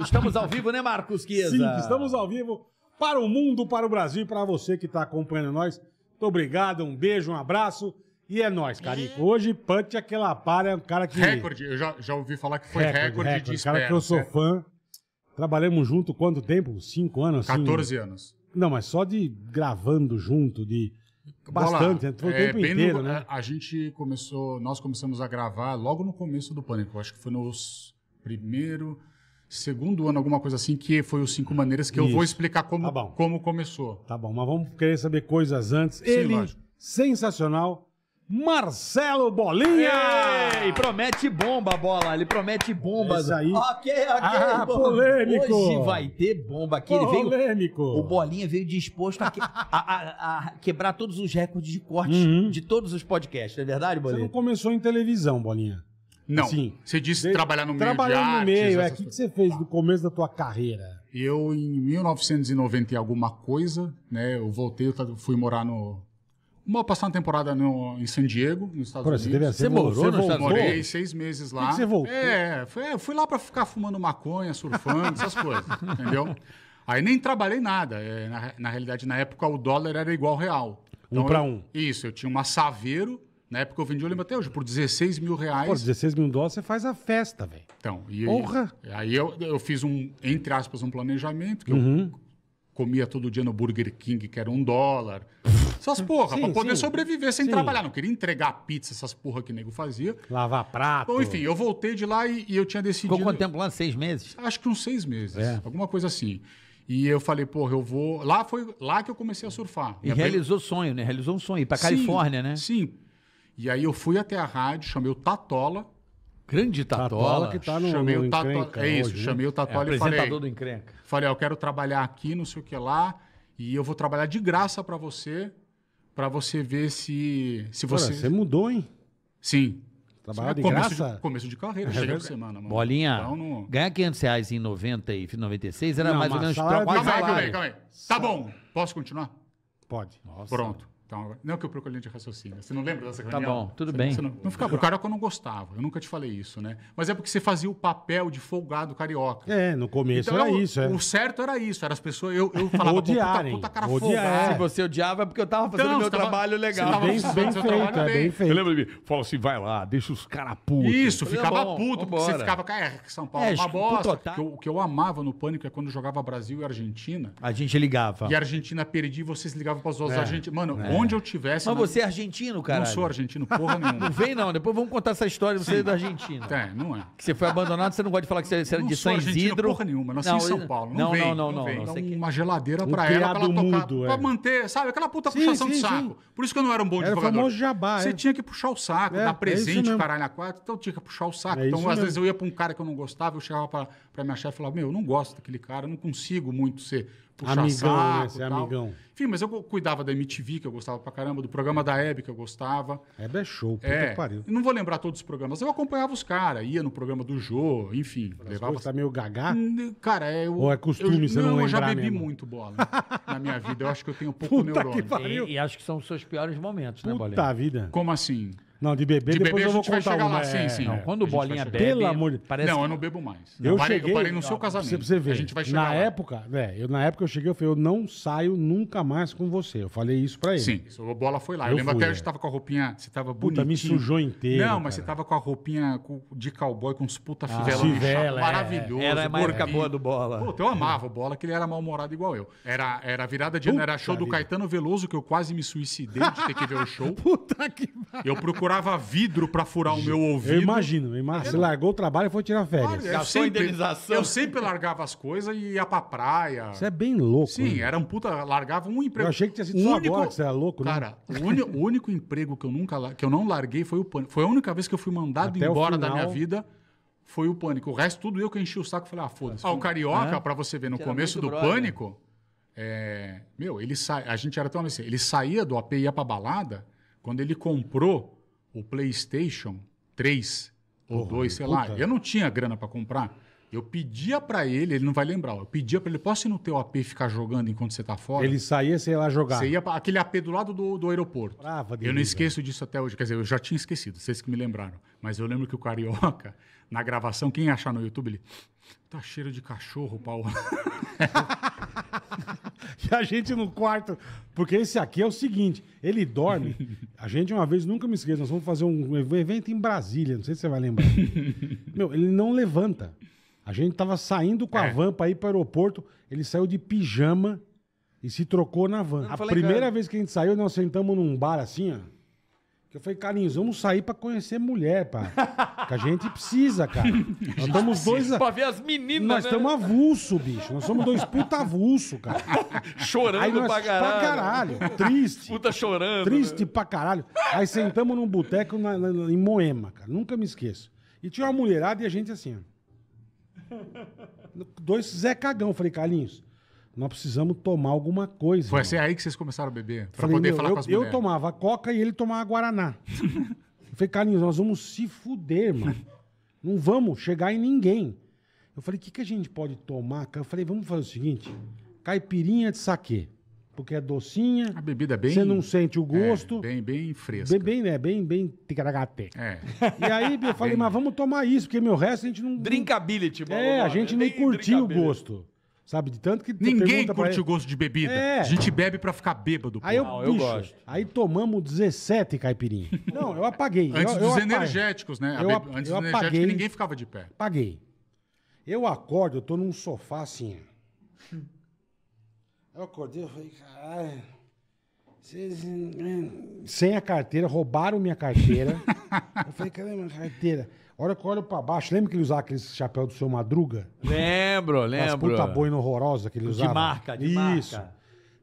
Estamos ao vivo, né, Marcos Chiesa? Sim, estamos ao vivo para o mundo, para o Brasil, para você que está acompanhando nós. Muito obrigado, um beijo, um abraço. E é nós, Carico. Hoje, Punch é aquela para é um cara que. Recorde, eu já, já ouvi falar que foi recorde, recorde, recorde de espera. cara que eu sou certo? Né? fã. Trabalhamos junto quanto tempo? Cinco anos? Assim. 14 anos. Não, mas só de gravando junto, de. Bastante, Bola, né? foi o é, tempo inteiro, no, né? A gente começou, nós começamos a gravar logo no começo do Pânico. Acho que foi nos primeiro segundo ano, alguma coisa assim, que foi os Cinco Maneiras, que Isso. eu vou explicar como, tá como começou. Tá bom, mas vamos querer saber coisas antes. Sim, Ele, lógico. sensacional, Marcelo Bolinha! e promete bomba, bola. Ele promete bombas. aí. Ok, ok. Ah, polêmico. Hoje vai ter bomba aqui. polêmico. Veio, o Bolinha veio disposto a, que, a, a, a, quebrar todos os recordes de corte uhum. de todos os podcasts. Não é verdade, Bolinha? Você não começou em televisão, Bolinha. Não. Assim, você disse de, trabalhar no meio trabalhar de artes, no meio, é. O que, que, você fez no começo da tua carreira? Eu, em 1990 e alguma coisa, né? Eu voltei, eu fui morar no... Uma passar uma temporada no, em San Diego, nos Estados Unidos. Você, você, morou você nos Estados Morei seis meses lá. É que você voltou? É, fui, fui lá para ficar fumando maconha, surfando, essas coisas, entendeu? Aí nem trabalhei nada. É, na, na realidade, na época, o dólar era igual ao real. Então, um para um. isso, eu tinha uma Saveiro na época eu vendi, eu lembro até hoje, por 16 mil reais. Pô, 16 mil dólares você faz a festa, velho. Então, e aí, Porra! Aí eu, eu fiz um, entre aspas, um planejamento, que uhum. eu comia todo dia no Burger King, que era um dólar. Essas porra, sim, pra poder sim. sobreviver sem sim. trabalhar. Não queria entregar pizza, essas porra que o nego fazia. Lavar prato. Então, enfim, eu voltei de lá e, e eu tinha decidido. Ficou quanto tempo lá? Seis meses? Acho que uns seis meses. É. Alguma coisa assim. E eu falei, porra, eu vou. Lá foi lá que eu comecei a surfar. E Minha realizou sonho, né? Realizou um sonho. Ir pra Califórnia, né? Sim. E aí eu fui até a rádio, chamei o Tatola. Grande Tatola. Tatola que tá no, chamei no o Tatola, encrenca, É isso, hoje, né? chamei o é Tatola é, e falei... apresentador do encrenca. Falei, ah, eu quero trabalhar aqui, não sei o que lá, e eu vou trabalhar de graça para você, para você ver se, se Cara, você... você mudou, hein? Sim. Trabalhar de começo graça? De, começo de carreira, é, chega é, semana, mano. Bolinha, então, ganhar 500 reais em 90 e 96 era não, mais ou menos... Calma aí, calma aí, calma aí. Tá bom, posso continuar? Pode. Nossa. Pronto. Então, não é que eu procure de raciocínio. Você não lembra dessa tá reunião? Tá bom, tudo você, bem. Você não, não ficava, o carioca não gostava, eu nunca te falei isso, né? Mas é porque você fazia o papel de folgado carioca. É, no começo então, era eu, isso. É. O certo era isso, era as pessoas. Eu, eu falava, Odiarem, puta, puta cara folgado Se você odiava, é porque eu tava fazendo então, meu tava, trabalho legal. Bem, é, bem, bem feito, bem feito. Eu lembro de mim, falou assim: vai lá, deixa os caras putos. Isso, é ficava bom, puto, vambora. porque você ficava, cara, São Paulo é uma bosta. Tá. O que eu amava no pânico é quando jogava Brasil e Argentina. A gente ligava. E a Argentina perdia e vocês ligavam para os outros. Mano, é onde eu tivesse. Mas na... você é argentino, cara? Não sou argentino, porra nenhuma. não vem, não. Depois vamos contar essa história de você é da Argentina. É, não é. Que você foi abandonado, você não gosta de falar que você é- era não de São Isidro. Porra nenhuma, nasci não, em São Paulo. Não, não, vem, não, não, não. não, não então, uma geladeira pra ela, pra ela tocar. Mudo, pra é. manter, sabe? Aquela puta sim, puxação sim, de saco. Sim. Por isso que eu não era um bom advogado. Era famoso jabá. Você é. tinha que puxar o saco, dar presente, caralho, na quatro. Então tinha que puxar o saco. Então às vezes eu ia pra um cara que eu não gostava, eu chegava pra minha chefe e falava, meu, eu não gosto daquele cara, eu não consigo muito ser puxar amigão, né, saco. Né? Esse amigão. Enfim, mas eu cuidava da MTV, que eu gostava pra caramba, do programa da Hebe, que eu gostava. Hebe é show, puta é, que pariu. Não vou lembrar todos os programas, eu acompanhava os caras, ia no programa do Jô, enfim. As levava... tá meio gagá? Cara, é... Eu, Ou é costume eu, você não, não eu já bebi mesmo. muito bola na minha vida, eu acho que eu tenho um pouco puta neurônio. E, e, acho que são os seus piores momentos, né, puta né, Bolinha? Puta vida. Como assim? Não, de beber, de depois beber eu vou contar uma. Lá, é. sim, sim. Não, quando bolinha bebe, pelo amor de... parece Não, eu não bebo mais. Eu, parei, cheguei, eu parei no seu casamento. Pra você ver. A gente vai chegar na lá. época, é, eu, na época eu cheguei, eu falei, eu não saio nunca mais com você. Eu falei isso pra ele. Sim, a bola foi lá. Eu, eu lembro fui, até é. que tava com a roupinha, você tava bonitinho. Puta, me sujou inteiro. Não, mas cara. você tava com a roupinha de cowboy com uns puta ah, fivela, fivela é. maravilhoso. Era a marca boa do bola. Puta, eu amava o bola, que ele era mal-humorado igual eu. Era, era virada de ano, era show do Caetano Veloso, que eu quase me suicidei de ter que ver o show. Puta que Eu procurava quebrava vidro pra furar o meu ouvido. Eu imagino, eu imagino. Você largou o trabalho e foi tirar férias. eu, sempre, indenização. eu sempre largava as coisas e ia pra praia. Você é bem louco. Sim, hein? Né? era um puta. Largava um emprego. Eu achei que tinha sido único... agora, que você era louco, né? Cara, o, único emprego que eu nunca que eu não larguei foi o pânico. Foi a única vez que eu fui mandado Até embora final... da minha vida foi o pânico. O resto, tudo eu que enchi o saco falei, ah, foda-se. Ah, o Carioca, é? pra você ver, no que começo do pânico, é, meu, ele sa... a gente era tão assim, ele saía do AP e ia pra balada, quando ele comprou o PlayStation 3 ou 2, sei puta. lá. Eu não tinha grana para comprar. Eu pedia para ele, ele não vai lembrar, eu pedia para ele, posso ir no teu AP ficar jogando enquanto você tá fora? Ele saía, sei lá, jogar. Você ia pra, aquele AP do lado do, do aeroporto. Brava, eu não esqueço disso até hoje, quer dizer, eu já tinha esquecido, vocês que me lembraram. Mas eu lembro que o Carioca, na gravação, quem achar no YouTube, ele... Tá cheiro de cachorro, Paulo. E a gente no quarto. Porque esse aqui é o seguinte: ele dorme. A gente, uma vez, nunca me esqueço nós vamos fazer um evento em Brasília, não sei se você vai lembrar. Meu, ele não levanta. A gente tava saindo com a é. van pra ir pro aeroporto, ele saiu de pijama e se trocou na van. Não, a primeira vez que a gente saiu, nós sentamos num bar assim, ó. Que eu falei, Carlinhos, vamos sair pra conhecer mulher, pá. que a gente precisa, cara. Nós estamos dois. A... Pra ver as meninas. Nós né? estamos né? avulso, bicho. Nós somos dois puta avulso, cara. Chorando Aí nós, pra caralho. Pra caralho. Triste. Puta chorando. Triste né? pra caralho. Aí sentamos num boteco na, na, em Moema, cara. Nunca me esqueço. E tinha uma mulherada e a gente assim, ó. Dois Zé Cagão. falei, Carlinhos nós precisamos tomar alguma coisa. Foi assim aí que vocês começaram a beber? Pra Falei, poder meu, falar eu, com as mulheres. Eu tomava coca e ele tomava guaraná. eu falei, Carlinhos, nós vamos se fuder, mano. Não vamos chegar em ninguém. Eu falei, o que, que a gente pode tomar? Eu falei, vamos fazer o seguinte: caipirinha de saquê. Porque é docinha. A bebida é bem. Você não sente o é, gosto. É, bem, bem fresca. Bem, bem, né? Bem, bem ticaragate. É. E aí eu falei, bem... mas vamos tomar isso, porque meu resto a gente não. Drinkability, É, a gente nem curtiu o gosto. Sabe? De tanto que. Ninguém curte o gosto de bebida. É. A gente bebe pra ficar bêbado. Aí eu, Não, eu gosto. Aí tomamos 17 caipirinhas. Não, eu apaguei. Antes eu, dos eu energéticos, né? Eu, Antes eu dos apaguei, ninguém ficava de pé. Apaguei. Eu acordo, eu tô num sofá assim. Eu acordei, eu falei, caralho. Vocês, sem a carteira, roubaram minha carteira. eu falei, cadê minha carteira? A hora que eu olho pra baixo, lembra que ele usava aquele chapéu do seu Madruga? Lembro, lembro. As puta boina horrorosa que ele usava. De marca, de Isso. marca.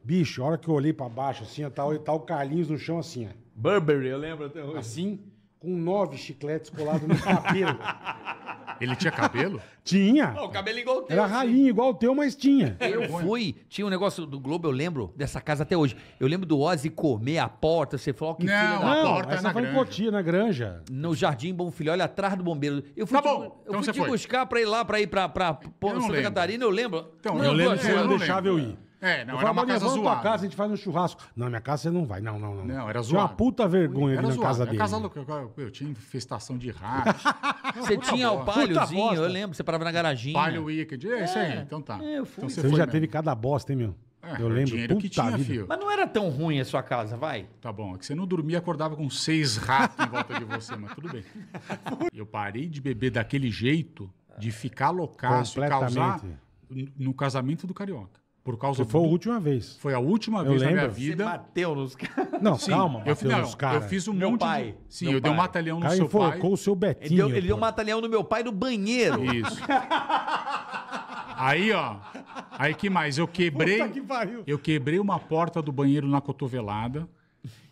Bicho, a hora que eu olhei pra baixo, assim, ó, tá, tá o Carlinhos no chão, assim, ó. Burberry, eu lembro até hoje. Assim, com nove chicletes colados no cabelo. Ele tinha cabelo? tinha. Pô, o cabelo é igual o teu. Era ralinho igual o teu, mas tinha. Eu fui, tinha um negócio do Globo, eu lembro dessa casa até hoje. Eu lembro do Ozzy comer a porta, você falou, ó, que não, filho da não, porta essa na foi granja. em Cotia, na granja. No Jardim Bom Filho, olha, atrás do bombeiro. Eu fui, tá te, eu então fui te buscar pra ir lá, pra ir pra, pra, pra Santa lembro. Catarina, eu lembro. Então, não, eu lembro que você não deixava eu ir. É, não, eu era falava, uma casa zoada. Tua casa, a gente faz um churrasco. Não, minha casa você não vai. Não, não, não. Não, era Tinha uma puta vergonha ali na zoado, casa era dele. casa louca. Eu, tinha infestação de rato. Você tinha o palhozinho, eu lembro, você parava na garagem. Palho Wicked. É, isso aí. É, então tá. É, eu então fui. Então Você já mesmo. teve cada bosta, hein, meu? É, eu lembro. dinheiro que tinha, vida. filho. Mas não era tão ruim a sua casa, vai. Tá bom, é que você não dormia e acordava com seis ratos em volta de você, mas tudo bem. Eu parei de beber daquele jeito, de ficar loucaço e causar Completamente. no casamento do carioca. Por causa que foi do... a última vez. Foi a última eu vez lembro. na minha vida. Você bateu nos caras. Não, Sim, calma, eu, bateu não, nos Eu fiz um meu monte pai. De... Sim, meu eu pai. dei um matalhão no seu pai. o seu Betinho. Ele deu, ele deu um matalhão no meu pai no banheiro. Isso. Aí, ó. Aí que mais? Eu quebrei. Que eu quebrei uma porta do banheiro na cotovelada.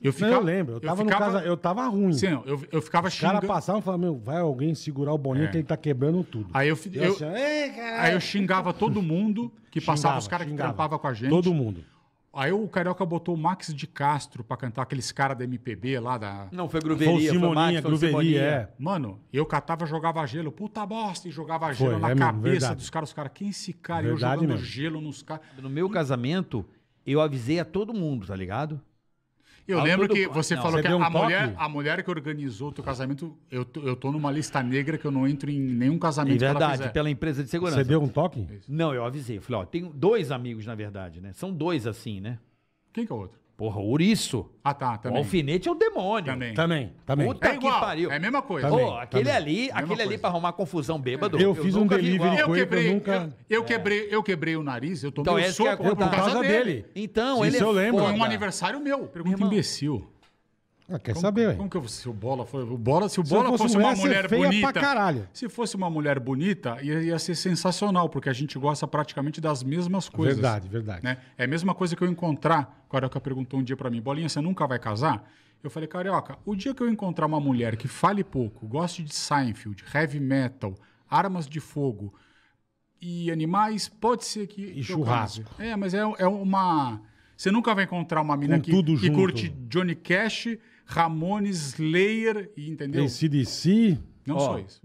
Eu, não, eu lembro, eu tava eu ficava, no casa, eu tava ruim. Sim, eu, eu ficava xingando. Os caras passavam e falavam, meu, vai alguém segurar o bonito é. que ele tá quebrando tudo. Aí eu, eu, eu assim, aí eu xingava todo mundo que xingava, passava, os caras que trampavam com a gente. Todo mundo. Aí o Carioca botou o Max de Castro pra cantar aqueles caras da MPB lá da. Não, foi Gruveria. Foi Simoninha, foi Max, Gruveria, é. Mano, eu catava, jogava gelo, puta bosta, e jogava gelo foi, na é cabeça mesmo, dos caras. Os caras, quem é esse cara? Verdade eu jogando mesmo. gelo nos caras. No meu casamento, eu avisei a todo mundo, tá ligado? Eu lembro que você não, falou você que um a, mulher, a mulher que organizou o teu casamento, eu tô, eu tô numa lista negra que eu não entro em nenhum casamento. É verdade, pela empresa de segurança. Você deu um toque? Não, eu avisei. Eu falei, ó, tenho dois amigos, na verdade, né? São dois assim, né? Quem que é o outro? Porra, ouriço. Ah, tá, também. O alfinete é o demônio. Também. Também, também. Puta é igual, que pariu. É a mesma coisa. Pô, aquele também. ali, aquele ali pra arrumar confusão bêbado. Eu, eu fiz um delivery com eu nunca... Eu, eu quebrei, eu quebrei o nariz, eu tomei então, um é soco por causa dele. Então, Sim, ele é eu lembro. Foi um aniversário meu. Pergunta imbecil. Ah, quer como, saber, como, como que eu, se o bola foi, o bola se o se bola fosse, fosse uma mulher, mulher bonita, se fosse uma mulher bonita, ia, ia, ser sensacional porque a gente gosta praticamente das mesmas coisas. Verdade, verdade. Né? É a mesma coisa que eu encontrar. O Carioca perguntou um dia para mim, bolinha, você nunca vai casar? Eu falei, Carioca, o dia que eu encontrar uma mulher que fale pouco, goste de Seinfeld, heavy metal, armas de fogo e animais, pode ser que e churrasco. Case. É, mas é, é uma você nunca vai encontrar uma mina que curte Johnny Cash Ramones, Slayer, entendeu? ACDC. Não só isso.